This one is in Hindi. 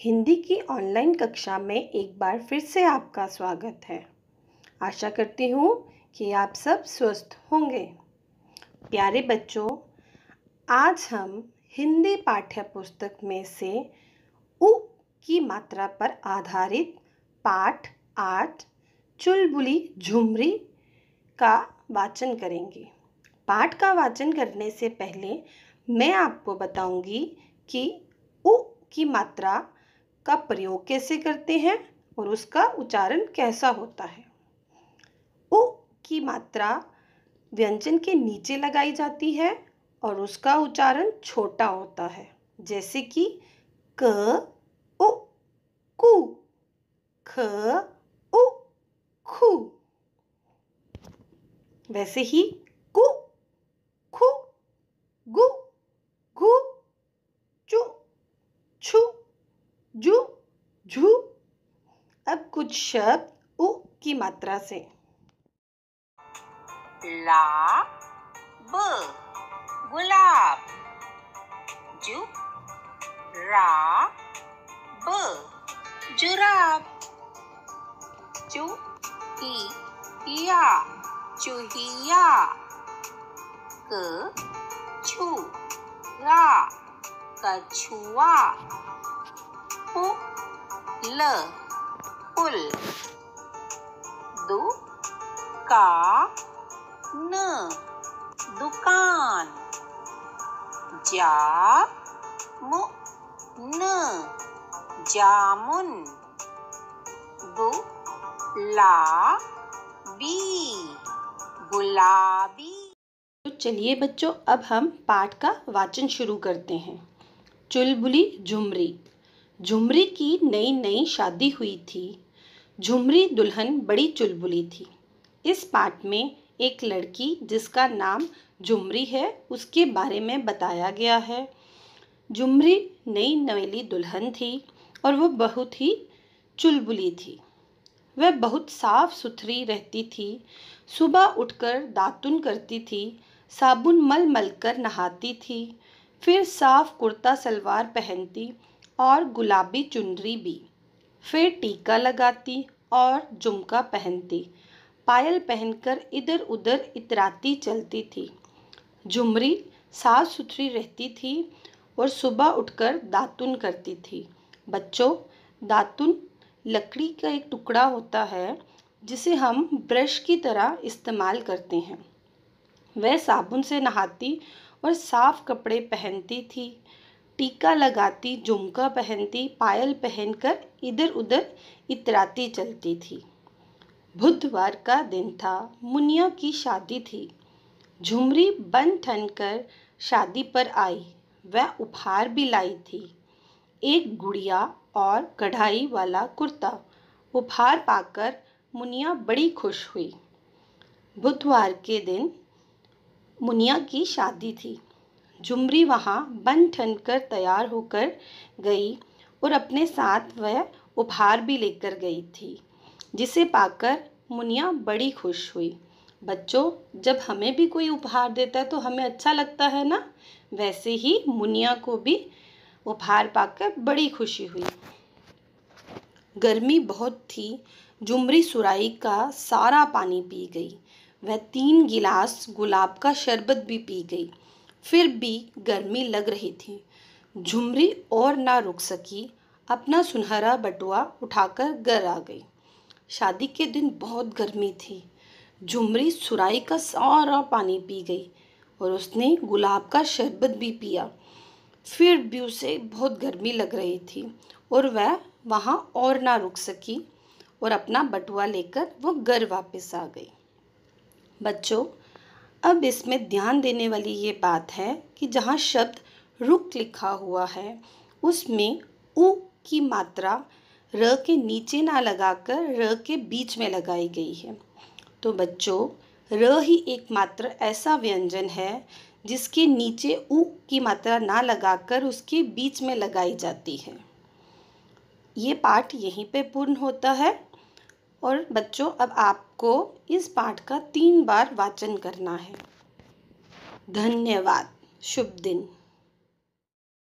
हिंदी की ऑनलाइन कक्षा में एक बार फिर से आपका स्वागत है आशा करती हूँ कि आप सब स्वस्थ होंगे प्यारे बच्चों आज हम हिंदी पाठ्य पुस्तक में से उ की मात्रा पर आधारित पाठ आठ चुलबुली झुमरी का वाचन करेंगे पाठ का वाचन करने से पहले मैं आपको बताऊंगी कि उ की मात्रा का प्रयोग कैसे करते हैं और उसका उच्चारण कैसा होता है उ की मात्रा व्यंजन के नीचे लगाई जाती है और उसका उच्चारण छोटा होता है जैसे कि क उ कु ख उ खु वैसे ही कुछ शब्द उ की मात्रा से ला ब गुलाब जु रा ब जुराब चु ई या चुहिया क छु रा कछुआ ल पुल दु दुकान जा मु न जामुन बु ला बी गुलाबी तो चलिए बच्चों अब हम पाठ का वाचन शुरू करते हैं चुलबुली झुमरी झुमरी की नई नई शादी हुई थी झुमरी दुल्हन बड़ी चुलबुली थी इस पाठ में एक लड़की जिसका नाम झुमरी है उसके बारे में बताया गया है झुमरी नई नवेली दुल्हन थी और वह बहुत ही चुलबुली थी वह बहुत साफ सुथरी रहती थी सुबह उठकर दातुन करती थी साबुन मल मल कर नहाती थी फिर साफ कुर्ता सलवार पहनती और गुलाबी चुनरी भी फिर टीका लगाती और झुमका पहनती पायल पहनकर इधर उधर इतराती चलती थी झुमरी साफ सुथरी रहती थी और सुबह उठकर दातुन करती थी बच्चों दातुन लकड़ी का एक टुकड़ा होता है जिसे हम ब्रश की तरह इस्तेमाल करते हैं वह साबुन से नहाती और साफ कपड़े पहनती थी टीका लगाती झुमका पहनती पायल पहनकर इधर उधर इतराती चलती थी बुधवार का दिन था मुनिया की शादी थी झुमरी बन ठन कर शादी पर आई वह उपहार भी लाई थी एक गुड़िया और कढ़ाई वाला कुर्ता उपहार पाकर मुनिया बड़ी खुश हुई बुधवार के दिन मुनिया की शादी थी झुमरी वहाँ बन ठन कर तैयार होकर गई और अपने साथ वह उपहार भी लेकर गई थी जिसे पाकर मुनिया बड़ी खुश हुई बच्चों जब हमें भी कोई उपहार देता है तो हमें अच्छा लगता है ना वैसे ही मुनिया को भी उपहार पाकर बड़ी खुशी हुई गर्मी बहुत थी जुमरी सुराई का सारा पानी पी गई वह तीन गिलास गुलाब का शरबत भी पी गई फिर भी गर्मी लग रही थी झुमरी और ना रुक सकी अपना सुनहरा बटुआ उठाकर घर आ गई शादी के दिन बहुत गर्मी थी झुमरी सुराई का सारा पानी पी गई और उसने गुलाब का शरबत भी पिया फिर भी उसे बहुत गर्मी लग रही थी और वह वहाँ और ना रुक सकी और अपना बटुआ लेकर वो घर वापस आ गई बच्चों अब इसमें ध्यान देने वाली ये बात है कि जहाँ शब्द रुक लिखा हुआ है उसमें उ की मात्रा र के नीचे ना लगाकर र के बीच में लगाई गई है तो बच्चों र ही एकमात्र ऐसा व्यंजन है जिसके नीचे उ की मात्रा ना लगाकर उसके बीच में लगाई जाती है ये पाठ यहीं पे पूर्ण होता है और बच्चों अब आपको इस पाठ का तीन बार वाचन करना है धन्यवाद शुभ दिन